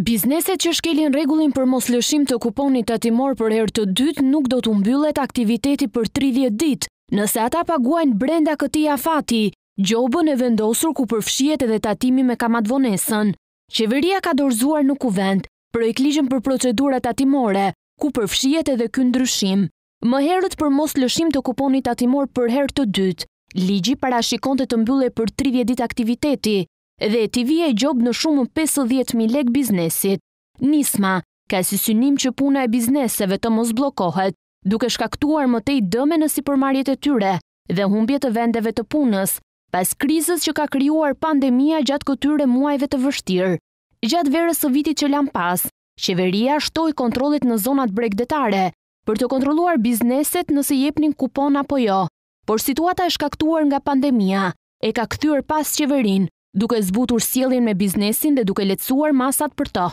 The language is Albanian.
Bizneset që shkelin regullin për mos lëshim të kuponit tatimor për herë të dytë nuk do të mbyllet aktiviteti për 30 ditë, nëse ata paguajnë brenda këti afati, gjobën e vendosur ku përfshiet edhe tatimi me kamat vonesën. Qeveria ka dorzuar u vend, për e kligjën për procedurat tatimore, ku përfshiet edhe këndryshim. Më herët për mos lëshim të kuponit tatimor për herë të dytë, ligji shikon të të mbyllet për 30 ditë aktiviteti, dhe t'i vje gjob në shumë 50.000 lek biznesit. Nisma ka si synim që puna e bizneseve të mos blokohet, duke shkaktuar mëtej dëme në sipërmarjet e tyre dhe humbje të vendeve të punës, pas krizës që ka kryuar pandemija gjatë këtyre muajve të vështirë. Gjatë verës së vitit që lam pas, qeveria shtoj kontrolit në zonat bregdetare për të kontroluar bizneset nëse jepnin kupon apo jo, por situata e shkaktuar nga pandemija e ka këthyr pas qeverin duke zbutur sielin me biznesin dhe duke letësuar masat për të.